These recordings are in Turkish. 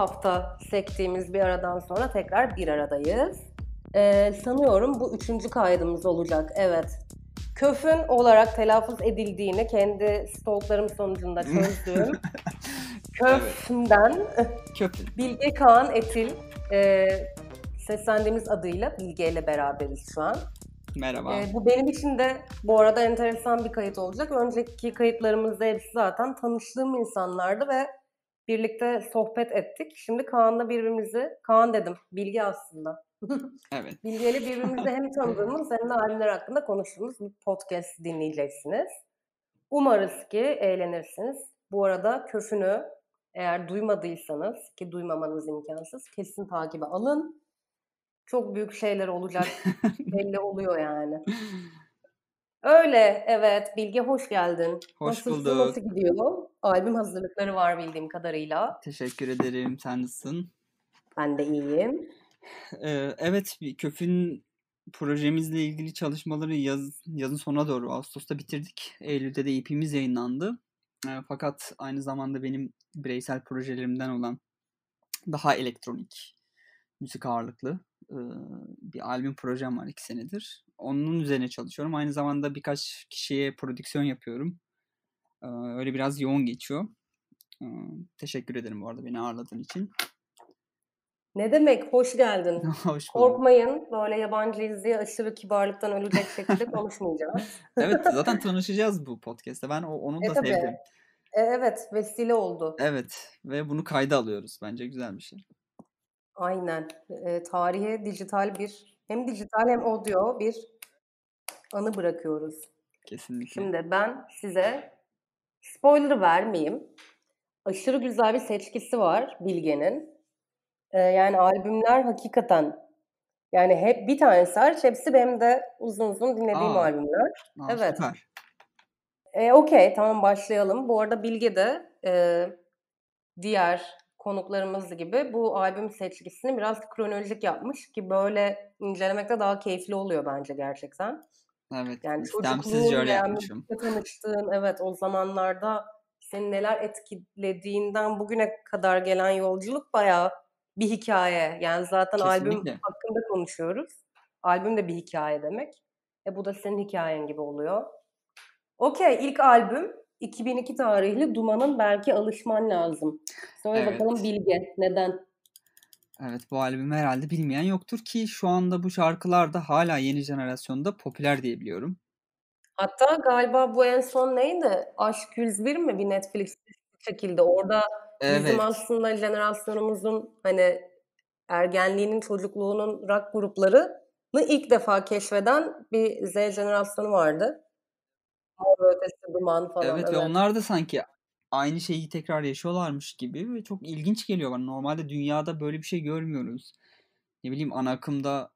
hafta sektiğimiz bir aradan sonra tekrar bir aradayız. Ee, sanıyorum bu üçüncü kaydımız olacak. Evet. Köfün olarak telaffuz edildiğini kendi stalklarım sonucunda çözdüm. Köf'den Köf. Bilge Kaan Etil e, seslendiğimiz adıyla Bilge ile beraberiz şu an. Merhaba. Ee, bu benim için de bu arada enteresan bir kayıt olacak. Önceki kayıtlarımızda hepsi zaten tanıştığım insanlardı ve birlikte sohbet ettik. Şimdi Kaan'la birbirimizi, Kaan dedim, Bilgi aslında. evet. Bilgiyle birbirimizi hem tanıdığımız hem de albümler hakkında konuştuğumuz bir podcast dinleyeceksiniz. Umarız ki eğlenirsiniz. Bu arada köfünü eğer duymadıysanız ki duymamanız imkansız kesin takibe alın. Çok büyük şeyler olacak belli oluyor yani. Öyle evet Bilge hoş geldin. Hoş nasıl, bulduk. Nasıl gidiyor? Albüm hazırlıkları var bildiğim kadarıyla. Teşekkür ederim sen nasılsın? Ben de iyiyim. Ee, evet Köf'ün projemizle ilgili çalışmaları yaz, yazın sona doğru Ağustos'ta bitirdik. Eylül'de de EP'miz yayınlandı. Ee, fakat aynı zamanda benim bireysel projelerimden olan daha elektronik, müzik ağırlıklı bir albüm projem var iki senedir onun üzerine çalışıyorum. Aynı zamanda birkaç kişiye prodüksiyon yapıyorum. Ee, öyle biraz yoğun geçiyor. Ee, teşekkür ederim bu arada beni ağırladığın için. Ne demek? Hoş geldin. Hoş Korkmayın. Böyle yabancıyız diye aşırı kibarlıktan ölecek şekilde konuşmayacağız. evet zaten tanışacağız bu podcast'te. Ben onu e, da e, sevdim. Tabii. E, evet vesile oldu. Evet ve bunu kayda alıyoruz. Bence güzel bir şey. Aynen. E, tarihe dijital bir hem dijital hem audio bir anı bırakıyoruz. Kesinlikle. Şimdi ben size spoiler vermeyeyim. Aşırı güzel bir seçkisi var Bilge'nin. Ee, yani albümler hakikaten yani hep bir tanesi hariç hepsi benim de uzun uzun dinlediğim Aa, albümler. Aa, evet. Süper. E, Okey tamam başlayalım. Bu arada Bilge de e, diğer konuklarımız gibi bu albüm seçkisini biraz kronolojik yapmış ki böyle incelemekte daha keyifli oluyor bence gerçekten. Evet. Yani çocukluğun öyle yapmışım. tanıştığın evet o zamanlarda seni neler etkilediğinden bugüne kadar gelen yolculuk bayağı bir hikaye. Yani zaten Kesinlikle. albüm hakkında konuşuyoruz. Albüm de bir hikaye demek. E bu da senin hikayen gibi oluyor. Okey ilk albüm 2002 tarihli Duman'ın belki alışman lazım. Söyle evet. bakalım Bilge neden? Evet bu albüm herhalde bilmeyen yoktur ki şu anda bu şarkılar da hala yeni jenerasyonda popüler diyebiliyorum. Hatta galiba bu en son neydi? Aşk 101 mi? Bir Netflix şekilde. Orada evet. bizim aslında jenerasyonumuzun hani ergenliğinin, çocukluğunun rock gruplarını ilk defa keşfeden bir Z jenerasyonu vardı. Ötesi duman falan. Evet, evet ve onlar da sanki aynı şeyi tekrar yaşıyorlarmış gibi ve çok ilginç geliyor bana. Normalde dünyada böyle bir şey görmüyoruz. Ne bileyim ana akımda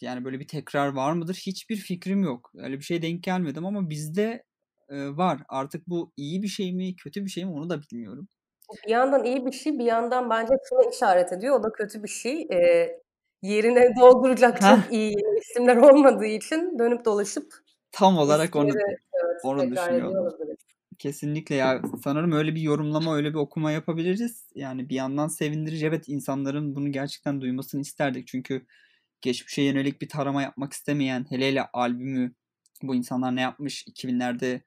yani böyle bir tekrar var mıdır? Hiçbir fikrim yok. Öyle bir şey denk gelmedim ama bizde e, var. Artık bu iyi bir şey mi, kötü bir şey mi onu da bilmiyorum. Bir yandan iyi bir şey, bir yandan bence şuna işaret ediyor. O da kötü bir şey. E, yerine dolduracak çok iyi isimler olmadığı için dönüp dolaşıp tam olarak onu onu düşünüyordum. Kesinlikle ya sanırım öyle bir yorumlama öyle bir okuma yapabiliriz. Yani bir yandan sevindirici evet insanların bunu gerçekten duymasını isterdik. Çünkü geçmişe yönelik bir tarama yapmak istemeyen hele hele albümü bu insanlar ne yapmış 2000'lerde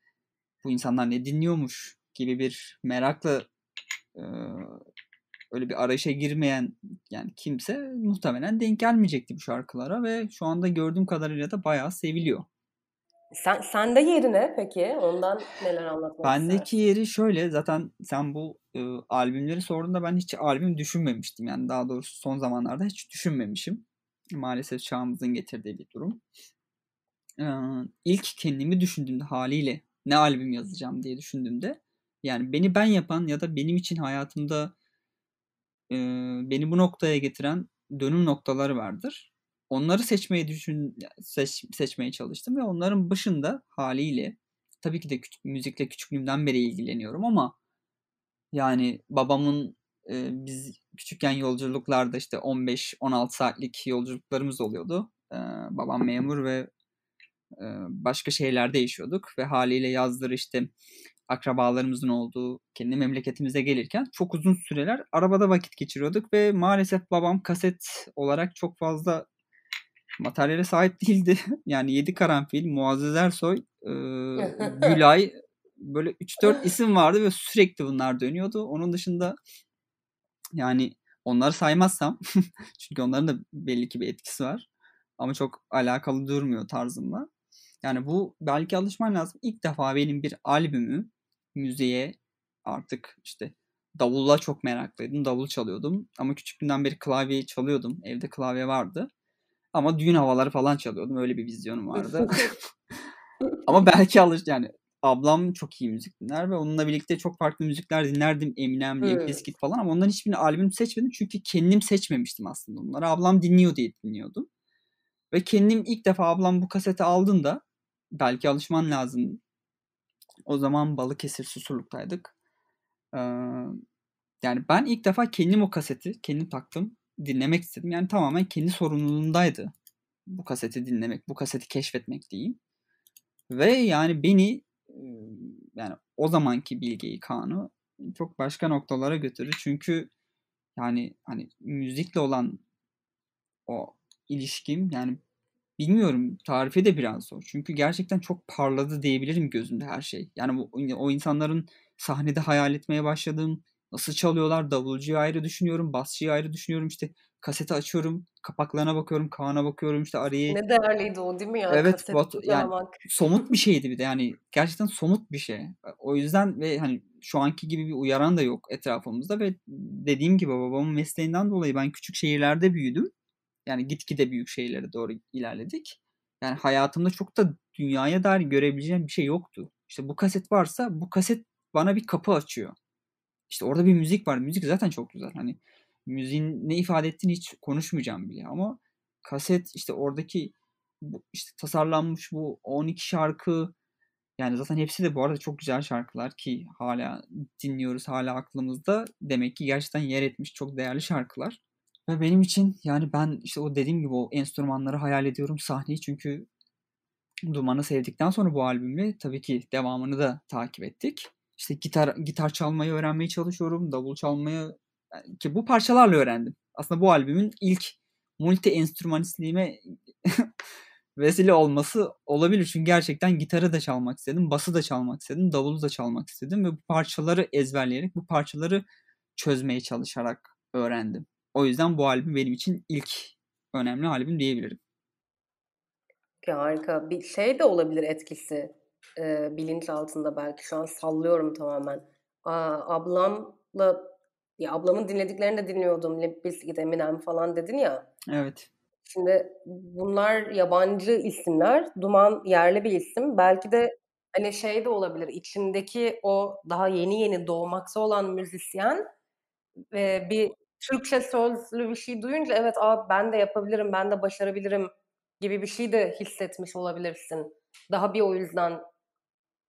bu insanlar ne dinliyormuş gibi bir merakla öyle bir arayışa girmeyen yani kimse muhtemelen denk gelmeyecekti bu şarkılara ve şu anda gördüğüm kadarıyla da bayağı seviliyor. Sen, sende yeri ne peki? Ondan neler anlatmak Bendeki yeri şöyle zaten sen bu e, albümleri sorduğunda ben hiç albüm düşünmemiştim. Yani daha doğrusu son zamanlarda hiç düşünmemişim. Maalesef çağımızın getirdiği bir durum. Ee, ilk kendimi düşündüğümde haliyle ne albüm yazacağım diye düşündüğümde yani beni ben yapan ya da benim için hayatımda e, beni bu noktaya getiren dönüm noktaları vardır onları seçmeyi düşün seç, seçmeye çalıştım ve onların başında haliyle tabii ki de küçük, müzikle küçüklüğümden beri ilgileniyorum ama yani babamın e, biz küçükken yolculuklarda işte 15-16 saatlik yolculuklarımız oluyordu. E, babam memur ve e, başka şehirlerde yaşıyorduk ve haliyle yazdır işte akrabalarımızın olduğu kendi memleketimize gelirken çok uzun süreler arabada vakit geçiriyorduk ve maalesef babam kaset olarak çok fazla materyale sahip değildi. yani yedi karanfil, Muazzez Ersoy, e, Gülay böyle 3-4 isim vardı ve sürekli bunlar dönüyordu. Onun dışında yani onları saymazsam çünkü onların da belli ki bir etkisi var ama çok alakalı durmuyor tarzımla. Yani bu belki alışman lazım. İlk defa benim bir albümü müziğe artık işte davulla çok meraklıydım. Davul çalıyordum ama küçüklüğümden beri klavye çalıyordum. Evde klavye vardı. Ama düğün havaları falan çalıyordum. Öyle bir vizyonum vardı. Ama belki alır yani ablam çok iyi müzik dinler ve onunla birlikte çok farklı müzikler dinlerdim. Eminem, Limp hmm. falan ama onların hiçbirini albüm seçmedim çünkü kendim seçmemiştim aslında onları. Ablam dinliyor diye dinliyordum. Ve kendim ilk defa ablam bu kaseti aldığında belki alışman lazım. O zaman Balıkesir Susurluk'taydık. Ee, yani ben ilk defa kendim o kaseti kendim taktım dinlemek istedim. Yani tamamen kendi sorumluluğumdaydı. Bu kaseti dinlemek, bu kaseti keşfetmek diyeyim. Ve yani beni yani o zamanki bilgiyi kanı çok başka noktalara götürür. Çünkü yani hani müzikle olan o ilişkim yani bilmiyorum tarifi de biraz zor. Çünkü gerçekten çok parladı diyebilirim gözümde her şey. Yani bu, o insanların sahnede hayal etmeye başladığım nasıl çalıyorlar. Davulcuyu ayrı düşünüyorum. Basçıyı ayrı düşünüyorum. İşte kaseti açıyorum. Kapaklarına bakıyorum. Kağına bakıyorum. işte arayı. Ne değerliydi o değil mi ya? Evet. Bat, yani, somut bir şeydi bir de. Yani gerçekten somut bir şey. E, o yüzden ve hani şu anki gibi bir uyaran da yok etrafımızda ve dediğim gibi babamın mesleğinden dolayı ben küçük şehirlerde büyüdüm. Yani gitgide büyük şehirlere doğru ilerledik. Yani hayatımda çok da dünyaya dair görebileceğim bir şey yoktu. İşte bu kaset varsa bu kaset bana bir kapı açıyor işte orada bir müzik var. Müzik zaten çok güzel. Hani müziğin ne ifade ettiğini hiç konuşmayacağım bile ama kaset işte oradaki işte tasarlanmış bu 12 şarkı yani zaten hepsi de bu arada çok güzel şarkılar ki hala dinliyoruz, hala aklımızda. Demek ki gerçekten yer etmiş çok değerli şarkılar. Ve benim için yani ben işte o dediğim gibi o enstrümanları hayal ediyorum sahneyi çünkü Duman'ı sevdikten sonra bu albümle tabii ki devamını da takip ettik işte gitar gitar çalmayı öğrenmeye çalışıyorum. Davul çalmayı yani ki bu parçalarla öğrendim. Aslında bu albümün ilk multi enstrümanistliğime vesile olması olabilir. Çünkü gerçekten gitarı da çalmak istedim, bası da çalmak istedim, davulu da çalmak istedim ve bu parçaları ezberleyerek, bu parçaları çözmeye çalışarak öğrendim. O yüzden bu albüm benim için ilk önemli albüm diyebilirim. Harika. Bir şey de olabilir etkisi e, bilinç altında belki şu an sallıyorum tamamen. Aa, ablamla ya ablamın dinlediklerini de dinliyordum. Limp Bizkit, Eminem falan dedin ya. Evet. Şimdi bunlar yabancı isimler. Duman yerli bir isim. Belki de hani şey de olabilir. İçindeki o daha yeni yeni doğmakta olan müzisyen e, bir Türkçe sözlü bir şey duyunca evet abi ben de yapabilirim, ben de başarabilirim gibi bir şey de hissetmiş olabilirsin. Daha bir o yüzden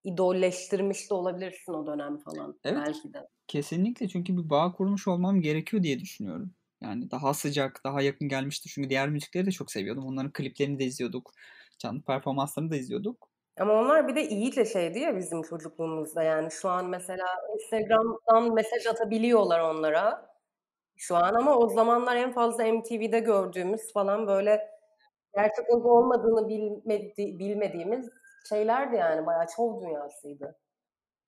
idolleştirmiş de olabilirsin o dönem falan evet, belki de. Kesinlikle çünkü bir bağ kurmuş olmam gerekiyor diye düşünüyorum. Yani daha sıcak, daha yakın gelmişti. Çünkü diğer müzikleri de çok seviyordum. Onların kliplerini de izliyorduk. Canlı performanslarını da izliyorduk. Ama onlar bir de iyice şeydi ya bizim çocukluğumuzda. Yani şu an mesela Instagram'dan mesaj atabiliyorlar onlara. Şu an ama o zamanlar en fazla MTV'de gördüğümüz falan böyle gerçek olmadığını bilmedi, bilmediğimiz şeylerdi yani bayağı çov dünyasıydı.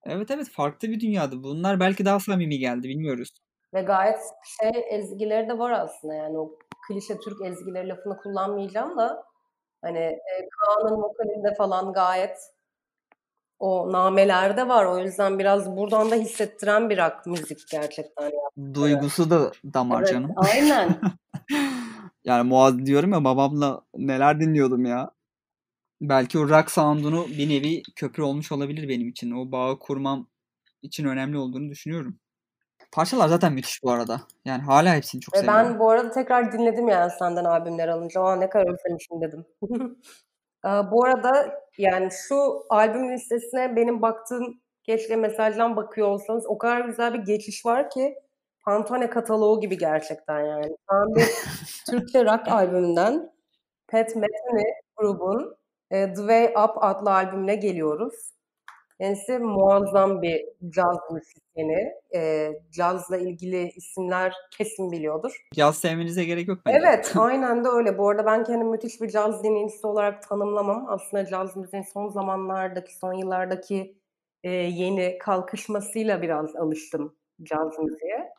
Evet evet farklı bir dünyadı. Bunlar belki daha samimi geldi bilmiyoruz. Ve gayet şey ezgileri de var aslında yani o klişe Türk ezgileri lafını kullanmayacağım da hani e, Kaan'ın vokalinde falan gayet o namelerde var. O yüzden biraz buradan da hissettiren bir rock müzik gerçekten. Yani. Duygusu da damar evet, canım. Aynen. yani Muaz diyorum ya babamla neler dinliyordum ya belki o rock sound'unu bir nevi köprü olmuş olabilir benim için. O bağı kurmam için önemli olduğunu düşünüyorum. Parçalar zaten müthiş bu arada. Yani hala hepsini çok seviyorum. Ben bu arada tekrar dinledim yani senden albümler alınca. Aa ne kadar özlemişim dedim. bu arada yani şu albüm listesine benim baktığım keşke mesajdan bakıyor olsanız o kadar güzel bir geçiş var ki Pantone kataloğu gibi gerçekten yani. Tam bir Türkçe rock albümünden Pet Metheny grubun e, The Way Up adlı albümüne geliyoruz. Kendisi muazzam bir caz müzisyeni. E, cazla ilgili isimler kesin biliyordur. Caz sevmenize gerek yok bence. Evet aynen de öyle. Bu arada ben kendimi müthiş bir caz dinleyicisi olarak tanımlamam. Aslında caz müziğin son zamanlardaki, son yıllardaki e, yeni kalkışmasıyla biraz alıştım caz müziğe.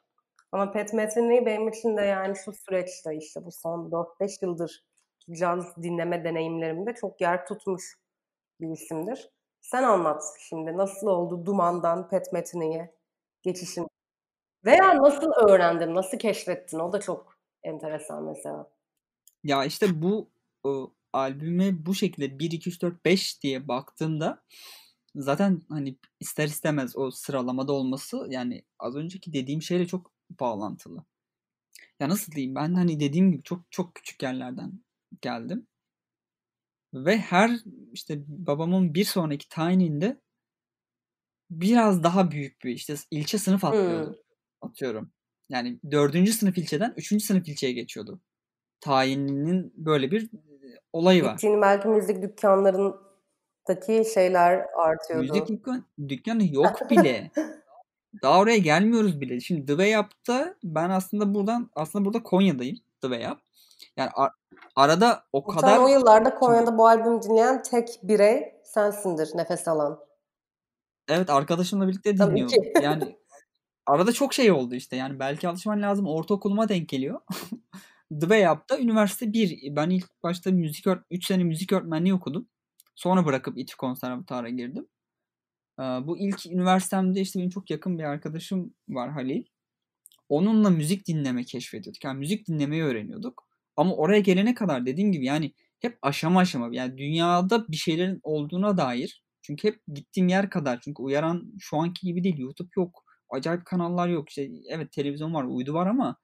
Ama Pat Metin'i benim için de yani şu süreçte işte bu son 4-5 yıldır caz dinleme deneyimlerimde çok yer tutmuş bir isimdir. Sen anlat şimdi nasıl oldu Duman'dan Pet Metine'ye geçişin? Veya nasıl öğrendin, nasıl keşfettin? O da çok enteresan mesela. Ya işte bu e, albüme bu şekilde 1, 2, 3, 4, 5 diye baktığımda zaten hani ister istemez o sıralamada olması yani az önceki dediğim şeyle çok bağlantılı. Ya nasıl diyeyim ben hani dediğim gibi çok çok küçük yerlerden geldim. Ve her işte babamın bir sonraki tayininde biraz daha büyük bir işte ilçe sınıf atlıyordu. Hmm. Atıyorum. Yani dördüncü sınıf ilçeden üçüncü sınıf ilçeye geçiyordu. Tayininin böyle bir e, olayı var. Şimdi belki müzik dükkanlarındaki şeyler artıyordu. Müzik dükkan, dükkanı yok bile. Daha oraya gelmiyoruz bile. Şimdi The Way Up'ta ben aslında buradan aslında burada Konya'dayım The Way Up. Yani ar- arada o Muhtemelen kadar... o yıllarda Konya'da bu albümü dinleyen tek birey sensindir nefes alan. Evet arkadaşımla birlikte dinliyorum. yani arada çok şey oldu işte. Yani belki alışman lazım. Ortaokuluma denk geliyor. Dve yaptı. Üniversite 1. Ben ilk başta müzik 3 sene müzik öğretmenliği okudum. Sonra bırakıp İTÜ konservatuara girdim. bu ilk üniversitemde işte benim çok yakın bir arkadaşım var Halil. Onunla müzik dinleme keşfediyorduk. Yani müzik dinlemeyi öğreniyorduk. Ama oraya gelene kadar dediğim gibi yani hep aşama aşama yani dünyada bir şeylerin olduğuna dair çünkü hep gittiğim yer kadar çünkü uyaran şu anki gibi değil YouTube yok acayip kanallar yok işte evet televizyon var uydu var ama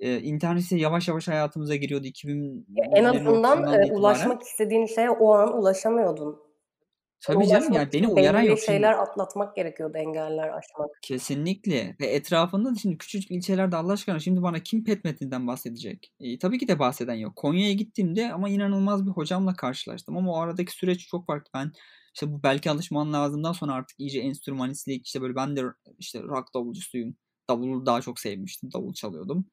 e, internet ise yavaş yavaş hayatımıza giriyordu 2000 en azından e, ulaşmak istediğin şeye o an ulaşamıyordun Tabii canım yani beni uyaran yok. şeyler şimdi. atlatmak gerekiyordu engeller aşmak. Kesinlikle ve etrafında da şimdi küçücük ilçelerde Allah aşkına şimdi bana kim petmetinden bahsedecek? E, tabii ki de bahseden yok. Konya'ya gittiğimde ama inanılmaz bir hocamla karşılaştım ama o aradaki süreç çok farklı. Ben işte bu belki alışman lazımdan sonra artık iyice enstrümanistlik işte böyle ben de işte rock davulcusuyum. Davulu daha çok sevmiştim. Davul çalıyordum.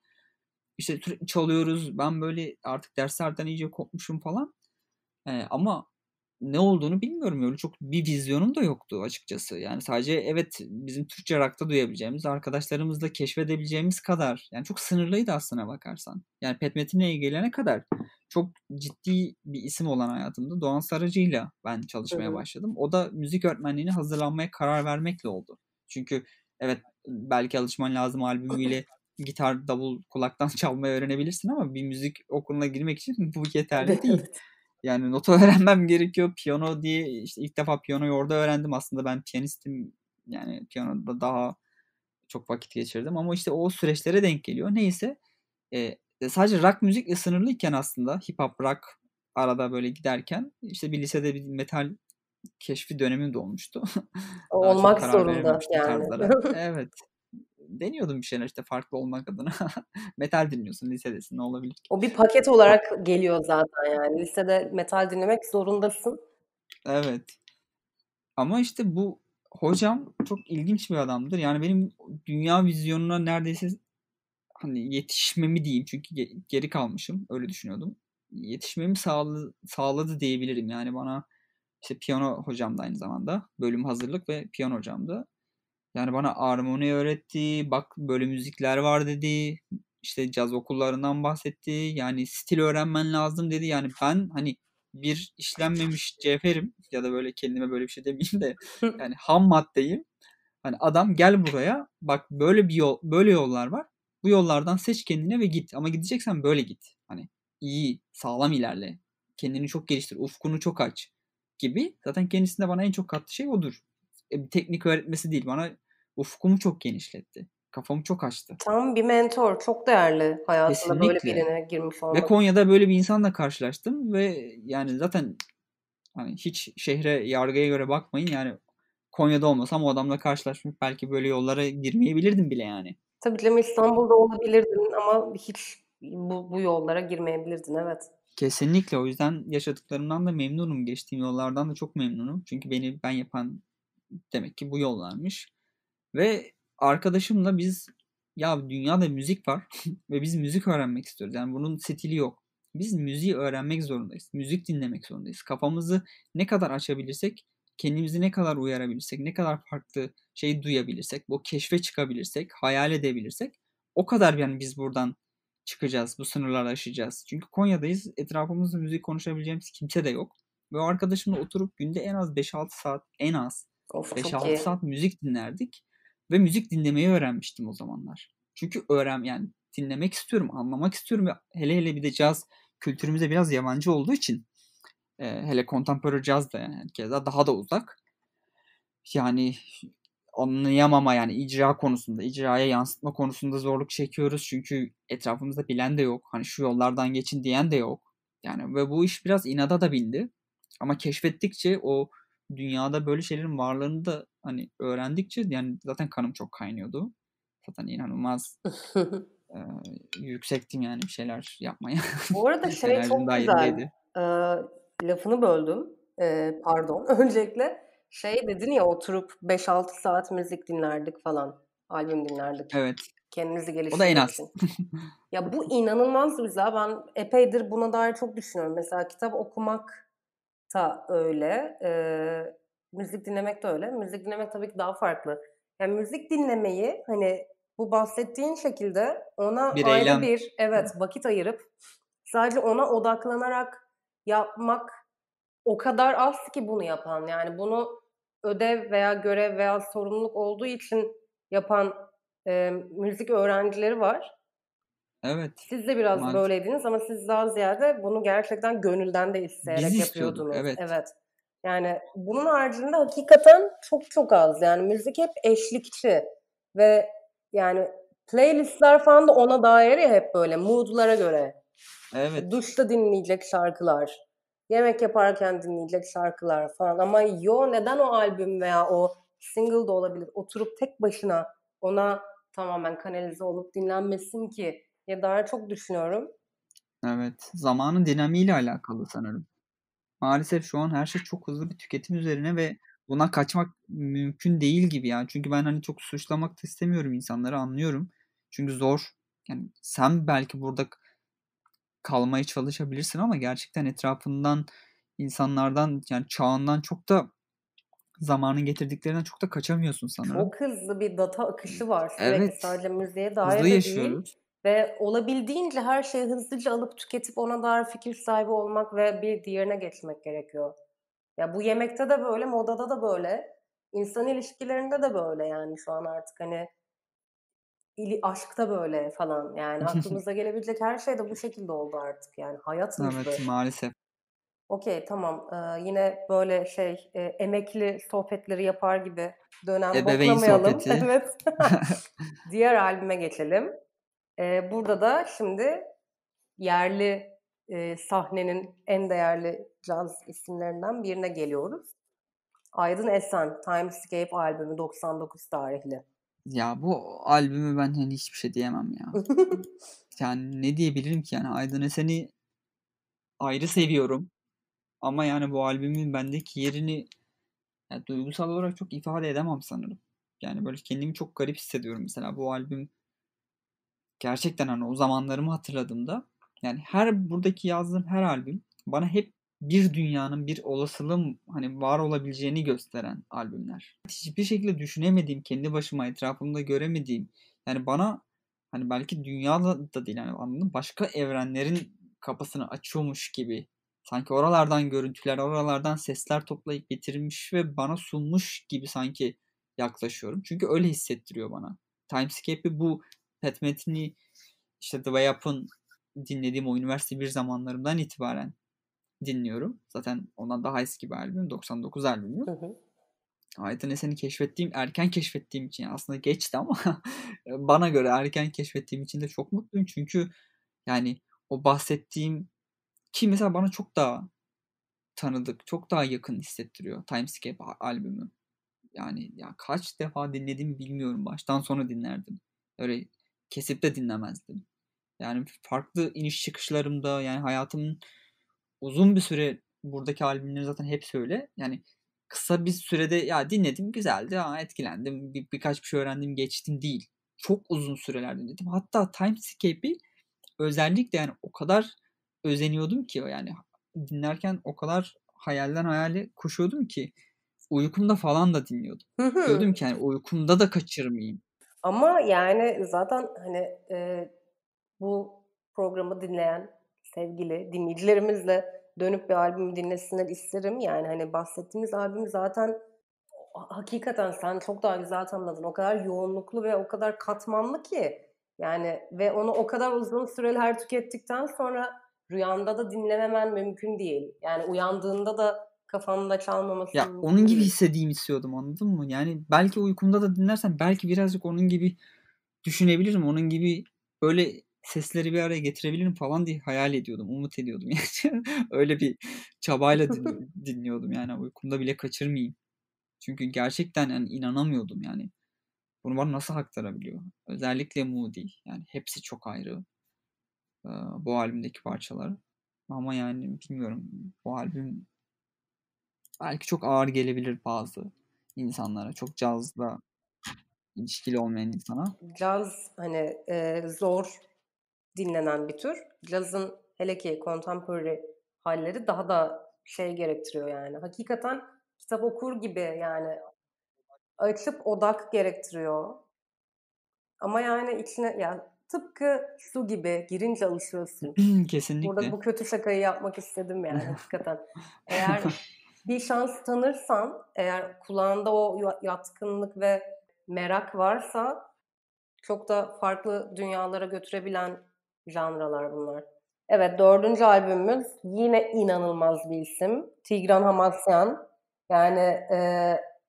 İşte çalıyoruz. Ben böyle artık derslerden iyice kopmuşum falan. Ee, ama ne olduğunu bilmiyorum. Öyle çok bir vizyonum da yoktu açıkçası. Yani sadece evet bizim Türkçe rakta duyabileceğimiz, arkadaşlarımızla keşfedebileceğimiz kadar. Yani çok sınırlıydı aslına bakarsan. Yani Pet Metin'e gelene kadar çok ciddi bir isim olan hayatımda Doğan Sarıcı'yla ben çalışmaya evet. başladım. O da müzik öğretmenliğine hazırlanmaya karar vermekle oldu. Çünkü evet belki alışman lazım albümüyle gitar, davul kulaktan çalmayı öğrenebilirsin ama bir müzik okuluna girmek için bu yeterli değil. Evet. Yani nota öğrenmem gerekiyor. Piyano diye işte ilk defa piyanoyu orada öğrendim. Aslında ben piyanistim. Yani piyanoda daha çok vakit geçirdim. Ama işte o süreçlere denk geliyor. Neyse e, e sadece rock müzikle sınırlıyken aslında hip hop rock arada böyle giderken işte bir lisede bir metal keşfi dönemim de olmuştu. Olmak zorunda yani. evet deniyordum bir şeyler işte farklı olmak adına. metal dinliyorsun lisedesin ne olabilir ki? O bir paket olarak geliyor zaten yani. Lisede metal dinlemek zorundasın. Evet. Ama işte bu hocam çok ilginç bir adamdır. Yani benim dünya vizyonuna neredeyse hani yetişmemi diyeyim çünkü geri kalmışım öyle düşünüyordum. Yetişmemi sağladı, sağladı diyebilirim. Yani bana işte piyano hocam da aynı zamanda bölüm hazırlık ve piyano hocam da. Yani bana armoni öğretti, bak böyle müzikler var dedi, işte caz okullarından bahsetti, yani stil öğrenmen lazım dedi. Yani ben hani bir işlenmemiş cevherim ya da böyle kendime böyle bir şey demeyeyim de yani ham maddeyim. Hani adam gel buraya bak böyle bir yol böyle yollar var. Bu yollardan seç kendine ve git. Ama gideceksen böyle git. Hani iyi, sağlam ilerle. Kendini çok geliştir, ufkunu çok aç gibi. Zaten kendisinde bana en çok kattığı şey odur. E, bir teknik öğretmesi değil. Bana ufkumu çok genişletti. Kafamı çok açtı. Tam bir mentor. Çok değerli hayatında Kesinlikle. böyle birine girmiş olmak. Ve Konya'da böyle bir insanla karşılaştım ve yani zaten hani hiç şehre yargıya göre bakmayın yani Konya'da olmasam o adamla karşılaşmış belki böyle yollara girmeyebilirdim bile yani. Tabii canım İstanbul'da olabilirdin ama hiç bu, bu yollara girmeyebilirdin evet. Kesinlikle o yüzden yaşadıklarımdan da memnunum. Geçtiğim yollardan da çok memnunum. Çünkü beni ben yapan demek ki bu yollarmış. Ve arkadaşımla biz ya dünyada müzik var ve biz müzik öğrenmek istiyoruz. Yani bunun stili yok. Biz müziği öğrenmek zorundayız. Müzik dinlemek zorundayız. Kafamızı ne kadar açabilirsek, kendimizi ne kadar uyarabilirsek, ne kadar farklı şey duyabilirsek, bu keşfe çıkabilirsek, hayal edebilirsek o kadar yani biz buradan çıkacağız, bu sınırları aşacağız. Çünkü Konya'dayız, etrafımızda müzik konuşabileceğimiz kimse de yok. Ve arkadaşımla oturup günde en az 5-6 saat, en az 5-6 saat müzik dinlerdik. Ve müzik dinlemeyi öğrenmiştim o zamanlar. Çünkü öğren yani dinlemek istiyorum, anlamak istiyorum ve hele hele bir de caz kültürümüze biraz yabancı olduğu için e, hele contemporary caz da yani herkese daha da uzak. Yani anlayamama yani icra konusunda, icraya yansıtma konusunda zorluk çekiyoruz. Çünkü etrafımızda bilen de yok. Hani şu yollardan geçin diyen de yok. Yani ve bu iş biraz inada da bindi. Ama keşfettikçe o dünyada böyle şeylerin varlığını da hani öğrendikçe yani zaten kanım çok kaynıyordu. Zaten inanılmaz e, yüksektim yani bir şeyler yapmaya. Bu arada şey çok güzel. E, lafını böldüm. E, pardon. Öncelikle şey dedin ya oturup 5-6 saat müzik dinlerdik falan. Albüm dinlerdik. Evet. Kendinizi geliştirmek O da en az. ya bu inanılmaz güzel. Ben epeydir buna dair çok düşünüyorum. Mesela kitap okumak da öyle. Ee, müzik dinlemek de öyle. Müzik dinlemek tabii ki daha farklı. Yani müzik dinlemeyi hani bu bahsettiğin şekilde ona bir ayrı eylem. bir evet vakit ayırıp sadece ona odaklanarak yapmak o kadar az ki bunu yapan yani bunu ödev veya görev veya sorumluluk olduğu için yapan e, müzik öğrencileri var. Evet. Siz de biraz Mantık. böyleydiniz ama siz daha ziyade bunu gerçekten gönülden de isteyerek Biz yapıyordunuz. Evet. evet. Yani bunun haricinde hakikaten çok çok az. Yani müzik hep eşlikçi ve yani playlistler falan da ona dair ya hep böyle moodlara göre. Evet. Duşta dinleyecek şarkılar, yemek yaparken dinleyecek şarkılar falan. Ama yo neden o albüm veya o single de olabilir. Oturup tek başına ona tamamen kanalize olup dinlenmesin ki ya daha çok düşünüyorum. Evet. Zamanın dinamiğiyle alakalı sanırım maalesef şu an her şey çok hızlı bir tüketim üzerine ve buna kaçmak mümkün değil gibi yani. Çünkü ben hani çok suçlamak da istemiyorum insanları anlıyorum. Çünkü zor. Yani sen belki burada kalmaya çalışabilirsin ama gerçekten etrafından insanlardan yani çağından çok da zamanın getirdiklerinden çok da kaçamıyorsun sanırım. Çok hızlı bir data akışı var sürekli evet. sadece müziğe dair hızlı yaşıyoruz. değil. Ve olabildiğince her şeyi hızlıca alıp tüketip ona dair fikir sahibi olmak ve bir diğerine geçmek gerekiyor. Ya bu yemekte de böyle, modada da böyle, insan ilişkilerinde de böyle yani şu an artık hani ili aşkta böyle falan yani aklımıza gelebilecek her şey de bu şekilde oldu artık yani hayat Evet maalesef. Okey tamam ee, yine böyle şey e, emekli sohbetleri yapar gibi dönem Ebeveyn boklamayalım. sohbeti. Evet. Diğer albüme geçelim. E, burada da şimdi yerli e, sahnenin en değerli caz isimlerinden birine geliyoruz. Aydın Esen, Timescape albümü 99 tarihli. Ya bu albümü ben hani hiçbir şey diyemem ya. yani ne diyebilirim ki yani Aydın Esen'i ayrı seviyorum. Ama yani bu albümün bendeki yerini yani duygusal olarak çok ifade edemem sanırım. Yani böyle kendimi çok garip hissediyorum mesela bu albüm gerçekten hani o zamanlarımı hatırladığımda yani her buradaki yazdığım her albüm bana hep bir dünyanın bir olasılığın hani var olabileceğini gösteren albümler. Hiçbir şekilde düşünemediğim, kendi başıma etrafımda göremediğim yani bana hani belki dünyada da değil hani anladın başka evrenlerin kapısını açıyormuş gibi sanki oralardan görüntüler, oralardan sesler toplayıp getirmiş ve bana sunmuş gibi sanki yaklaşıyorum. Çünkü öyle hissettiriyor bana. Timescape'i bu Pat Metin'i işte The Way Up'ın dinlediğim o üniversite bir zamanlarımdan itibaren dinliyorum. Zaten ondan daha eski bir albüm. 99 albümü. Hı hı. Aydın Esen'i keşfettiğim, erken keşfettiğim için aslında geçti ama bana göre erken keşfettiğim için de çok mutluyum. Çünkü yani o bahsettiğim ki mesela bana çok daha tanıdık, çok daha yakın hissettiriyor Timescape albümü. Yani ya kaç defa dinledim bilmiyorum. Baştan sona dinlerdim. Öyle kesip de dinlemezdim. Yani farklı iniş çıkışlarımda yani hayatımın uzun bir süre buradaki albümlerim zaten hepsi öyle. Yani kısa bir sürede ya dinledim güzeldi ama etkilendim bir, birkaç bir şey öğrendim geçtim değil. Çok uzun süreler dinledim. Hatta Timescape'i özellikle yani o kadar özeniyordum ki yani dinlerken o kadar hayalden hayale koşuyordum ki uykumda falan da dinliyordum. Hı Diyordum ki yani uykumda da kaçırmayayım. Ama yani zaten hani e, bu programı dinleyen sevgili dinleyicilerimizle dönüp bir albüm dinlesinler isterim. Yani hani bahsettiğimiz albüm zaten hakikaten sen çok daha güzel tanımladın. O kadar yoğunluklu ve o kadar katmanlı ki. Yani ve onu o kadar uzun süreler tükettikten sonra rüyanda da dinlememen mümkün değil. Yani uyandığında da kafamda çalmaması. Ya onun gibi hissettiğimi istiyordum anladın mı? Yani belki uykumda da dinlersen belki birazcık onun gibi düşünebilirim. Onun gibi böyle sesleri bir araya getirebilirim falan diye hayal ediyordum. Umut ediyordum yani. Öyle bir çabayla dinliyordum, dinliyordum yani. Uykumda bile kaçırmayayım. Çünkü gerçekten yani inanamıyordum yani. Bunu bana nasıl aktarabiliyor? Özellikle Moody. Yani hepsi çok ayrı. Ee, bu albümdeki parçalar. Ama yani bilmiyorum. Bu albüm belki çok ağır gelebilir bazı insanlara. Çok cazla ilişkili olmayan insana. Caz hani e, zor dinlenen bir tür. Cazın hele ki contemporary halleri daha da şey gerektiriyor yani. Hakikaten kitap okur gibi yani açıp odak gerektiriyor. Ama yani içine ya yani tıpkı su gibi girince alışıyorsun. Kesinlikle. Burada bu kötü şakayı yapmak istedim yani hakikaten. Eğer bir şans tanırsan eğer kulağında o yatkınlık ve merak varsa çok da farklı dünyalara götürebilen janralar bunlar. Evet dördüncü albümümüz yine inanılmaz bir isim. Tigran Hamasyan. Yani e,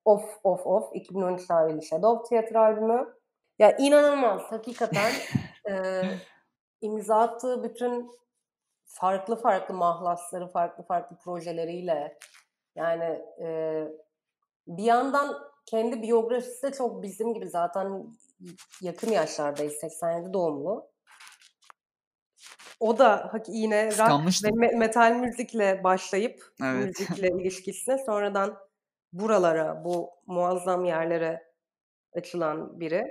Of Of Of 2013 tarihli Shadow Theater albümü. Ya inanılmaz hakikaten. e, imza attığı bütün farklı farklı mahlasları, farklı farklı projeleriyle yani e, bir yandan kendi biyografisi de çok bizim gibi zaten yakın yaşlardayız. 87 doğumlu. O da yine rock ve me- metal müzikle başlayıp evet. müzikle ilişkisine sonradan buralara, bu muazzam yerlere açılan biri.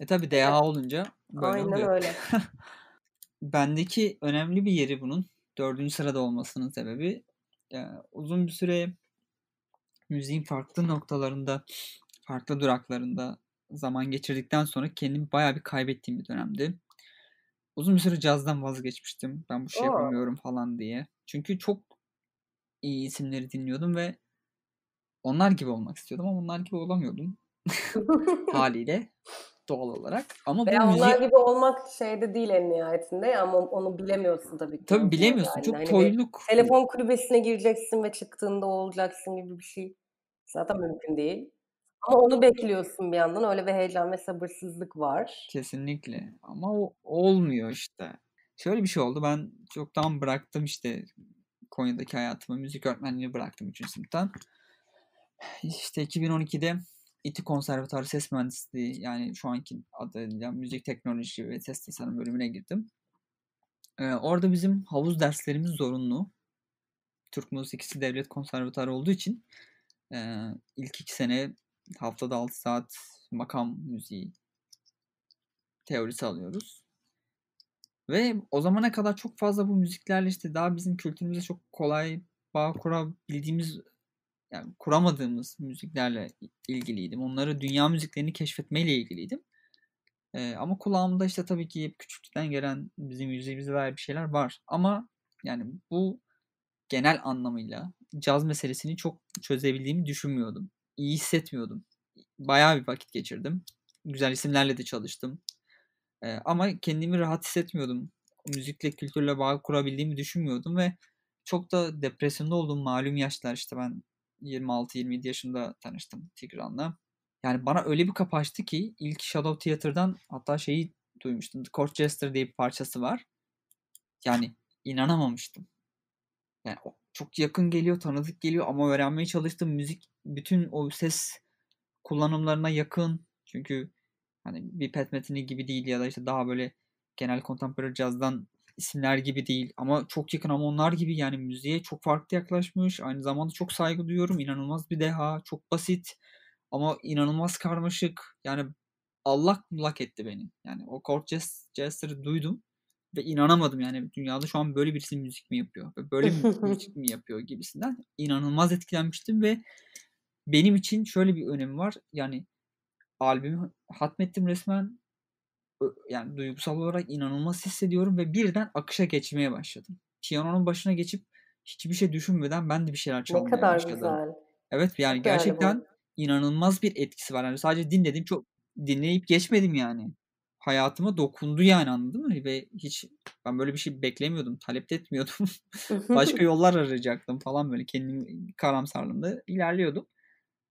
E tabi DA evet. olunca böyle Aynen oluyor. öyle. Bendeki önemli bir yeri bunun dördüncü sırada olmasının sebebi yani ee, uzun bir süre müziğin farklı noktalarında, farklı duraklarında zaman geçirdikten sonra kendimi baya bir kaybettiğim bir dönemdi. Uzun bir süre cazdan vazgeçmiştim. Ben bu şey yapamıyorum falan diye. Çünkü çok iyi isimleri dinliyordum ve onlar gibi olmak istiyordum ama onlar gibi olamıyordum haliyle doğal olarak. Ama bu müzik onlar gibi olmak şeyde değil en nihayetinde ama onu bilemiyorsun tabii ki. Tabii bilemiyorsun. Yani. Çok hani toyluk. Telefon kulübesine gireceksin ve çıktığında olacaksın gibi bir şey. Zaten mümkün değil. Ama onu bekliyorsun bir yandan. Öyle bir heyecan ve sabırsızlık var. Kesinlikle. Ama o olmuyor işte. Şöyle bir şey oldu. Ben çoktan bıraktım işte Konya'daki hayatımı. Müzik öğretmenliğini bıraktım 3. sınıftan. İşte 2012'de İTÜ Konservatuar Ses Mühendisliği yani şu anki adıyla Müzik Teknoloji ve Ses Tasarım bölümüne girdim. Ee, orada bizim havuz derslerimiz zorunlu. Türk Müzikisi Devlet Konservatuarı olduğu için e, ilk iki sene haftada 6 saat makam müziği teorisi alıyoruz. Ve o zamana kadar çok fazla bu müziklerle işte daha bizim kültürümüze çok kolay bağ kurabildiğimiz yani kuramadığımız müziklerle ilgiliydim. Onları dünya müziklerini keşfetmeyle ilgiliydim. Ee, ama kulağımda işte tabii ki hep küçüklükten gelen bizim yüzeyimize dair bir şeyler var. Ama yani bu genel anlamıyla caz meselesini çok çözebildiğimi düşünmüyordum. İyi hissetmiyordum. Bayağı bir vakit geçirdim. Güzel isimlerle de çalıştım. Ee, ama kendimi rahat hissetmiyordum. Müzikle, kültürle bağ kurabildiğimi düşünmüyordum ve çok da depresyonda olduğum malum yaşlar işte ben 26-27 yaşında tanıştım Tigran'la. Yani bana öyle bir kapı açtı ki ilk Shadow Theater'dan hatta şeyi duymuştum. The Court Jester diye bir parçası var. Yani inanamamıştım. Yani çok yakın geliyor, tanıdık geliyor ama öğrenmeye çalıştım. Müzik bütün o ses kullanımlarına yakın. Çünkü hani bir pet metini gibi değil ya da işte daha böyle genel kontemporary cazdan isimler gibi değil ama çok yakın ama onlar gibi yani müziğe çok farklı yaklaşmış. Aynı zamanda çok saygı duyuyorum. İnanılmaz bir deha, çok basit ama inanılmaz karmaşık. Yani allak mullak etti beni. Yani o Court Jester'ı duydum ve inanamadım yani dünyada şu an böyle birisi müzik mi yapıyor ve böyle bir müzik mi yapıyor gibisinden inanılmaz etkilenmiştim ve benim için şöyle bir önemi var. Yani albümü hatmettim resmen yani duygusal olarak inanılmaz hissediyorum ve birden akışa geçmeye başladım. Piyanonun başına geçip hiçbir şey düşünmeden ben de bir şeyler çalmaya başladım. Ne kadar başladım. güzel. Evet yani Çok gerçekten bu. inanılmaz bir etkisi var. Yani sadece dinledim çok dinleyip geçmedim yani. Hayatıma dokundu yani anladın mı? Ve hiç ben böyle bir şey beklemiyordum. Talep etmiyordum. Başka yollar arayacaktım falan böyle. Kendim karamsarlığında ilerliyordum.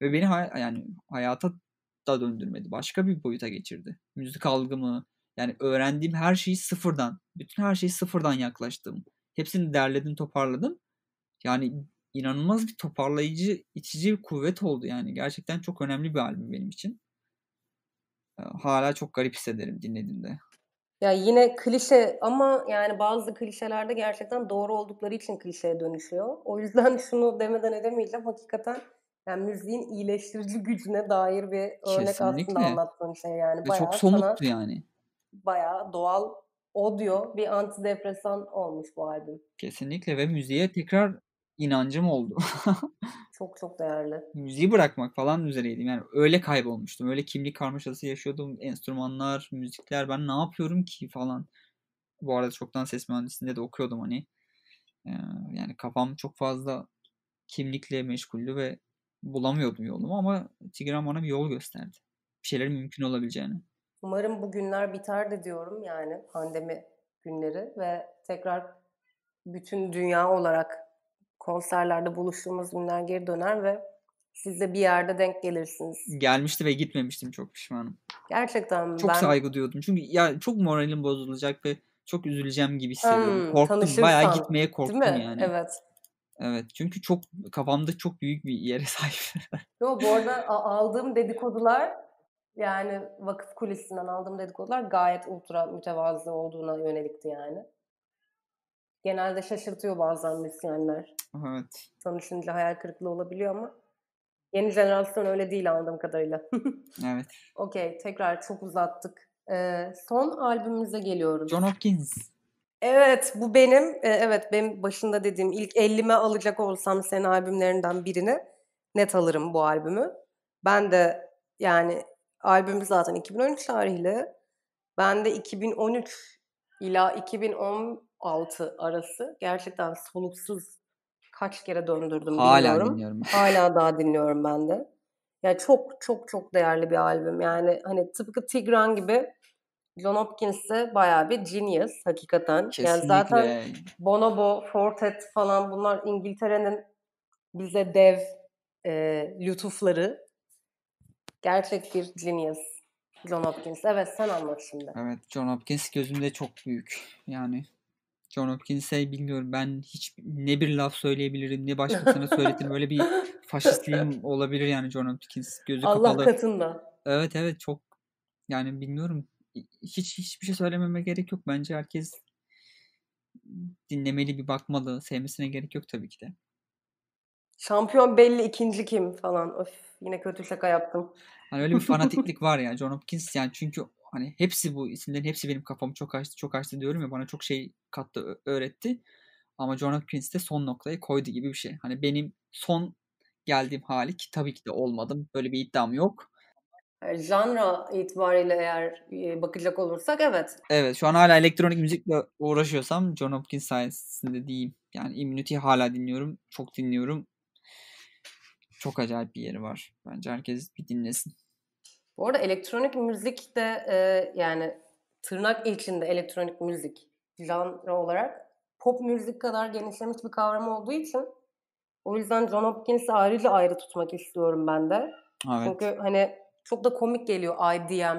Ve beni hay- yani hayata da döndürmedi. Başka bir boyuta geçirdi. Müzik algımı, yani öğrendiğim her şeyi sıfırdan, bütün her şeyi sıfırdan yaklaştım. Hepsini derledim, toparladım. Yani inanılmaz bir toparlayıcı, içici bir kuvvet oldu yani. Gerçekten çok önemli bir albüm benim için. Ee, hala çok garip hissederim dinlediğimde. Ya yine klişe ama yani bazı klişelerde gerçekten doğru oldukları için klişeye dönüşüyor. O yüzden şunu demeden edemeyeceğim. Hakikaten yani müziğin iyileştirici gücüne dair bir örnek Kesinlikle. aslında anlattığın şey yani. Ve bayağı çok somuttu yani. Bayağı doğal audio bir antidepresan olmuş bu albüm. Kesinlikle ve müziğe tekrar inancım oldu. çok çok değerli. Müziği bırakmak falan üzereydim. Yani öyle kaybolmuştum. Öyle kimlik karmaşası yaşıyordum. Enstrümanlar, müzikler ben ne yapıyorum ki falan. Bu arada çoktan ses mühendisliğinde de okuyordum hani. Ee, yani kafam çok fazla kimlikle meşguldü ve bulamıyordum yolumu ama Tigran bana bir yol gösterdi. Bir şeyler mümkün olabileceğini. Umarım bu günler biter de diyorum yani pandemi günleri ve tekrar bütün dünya olarak konserlerde buluştuğumuz günler geri döner ve siz de bir yerde denk gelirsiniz. Gelmişti ve gitmemiştim çok pişmanım. Gerçekten çok ben... saygı duyuyordum. Çünkü ya çok moralim bozulacak ve çok üzüleceğim gibi hissediyorum. Hmm, korktum bayağı gitmeye korktum yani. Evet. Evet çünkü çok kafamda çok büyük bir yere sahip. Yo, bu arada aldığım dedikodular yani vakıf kulisinden aldığım dedikodular gayet ultra mütevazı olduğuna yönelikti yani. Genelde şaşırtıyor bazen misyonlar. Evet. Son düşünce hayal kırıklığı olabiliyor ama yeni jenerasyon öyle değil anladığım kadarıyla. evet. Okey tekrar çok uzattık. Ee, son albümümüze geliyoruz. John Hopkins. Evet bu benim. E, evet benim başında dediğim ilk 50'me alacak olsam senin albümlerinden birini net alırım bu albümü. Ben de yani albüm zaten 2013 tarihli. Ben de 2013 ila 2016 arası gerçekten soluksuz kaç kere döndürdüm Hala bilmiyorum. dinliyorum. Hala daha dinliyorum ben de. Yani çok çok çok değerli bir albüm. Yani hani tıpkı Tigran gibi John Hopkins'i bayağı bir genius hakikaten. Kesinlikle. Yani zaten Bonobo, Fortet falan bunlar İngiltere'nin bize dev e, lütufları. Gerçek bir genius. John Hopkins. Evet sen anlat şimdi. Evet John Hopkins gözümde çok büyük. Yani John Hopkins'e bilmiyorum ben hiç ne bir laf söyleyebilirim ne başkasına söyletirim. Böyle bir faşistliğim olabilir yani John Hopkins. Gözü Allah kapalı. Allah katında. Evet evet çok yani bilmiyorum hiç hiçbir şey söylememe gerek yok. Bence herkes dinlemeli bir bakmalı. Sevmesine gerek yok tabii ki de. Şampiyon belli ikinci kim falan. Öf yine kötü şaka yaptım. Hani öyle bir fanatiklik var ya. John Hopkins yani çünkü hani hepsi bu isimlerin hepsi benim kafamı çok açtı çok açtı diyorum ya bana çok şey kattı öğretti. Ama John Hopkins de son noktayı koydu gibi bir şey. Hani benim son geldiğim hali ki tabii ki de olmadım. Böyle bir iddiam yok. Yani janra itibariyle eğer e, bakacak olursak evet. Evet şu an hala elektronik müzikle uğraşıyorsam John Hopkins sayesinde diyeyim. Yani Immunity hala dinliyorum. Çok dinliyorum. Çok acayip bir yeri var. Bence herkes bir dinlesin. Bu arada elektronik müzik de e, yani tırnak içinde elektronik müzik janra olarak pop müzik kadar genişlemiş bir kavram olduğu için o yüzden John Hopkins'i ayrıca ayrı tutmak istiyorum ben de. Evet. Çünkü hani çok da komik geliyor IDM.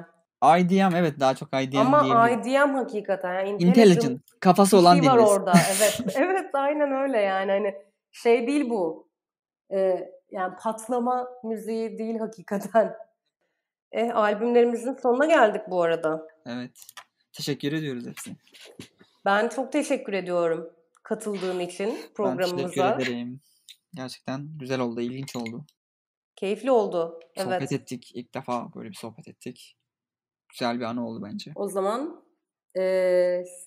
IDM evet daha çok IDM Ama IDM hakikaten yani intelligent, intelligent kafası olan şey var deniz. orada evet. evet aynen öyle yani hani şey değil bu. Ee, yani patlama müziği değil hakikaten. E, albümlerimizin sonuna geldik bu arada. Evet. Teşekkür ediyoruz hepsine. Ben çok teşekkür ediyorum katıldığın için programımıza. Ben teşekkür ederim. Gerçekten güzel oldu, ilginç oldu. Keyifli oldu. Evet. Sohbet ettik. İlk defa böyle bir sohbet ettik. Güzel bir an oldu bence. O zaman e,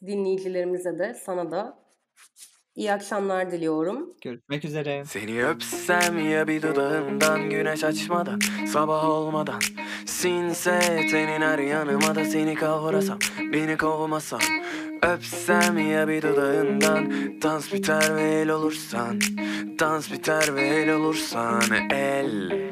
dinleyicilerimize de sana da iyi akşamlar diliyorum. Görüşmek üzere. Seni öpsem ya bir dudağından güneş açmadan sabah olmadan sinse tenin her yanıma da seni kavrasam beni kovmasam Öpsem ya bir dudağından Dans biter ve el olursan Dans biter ve el olursan El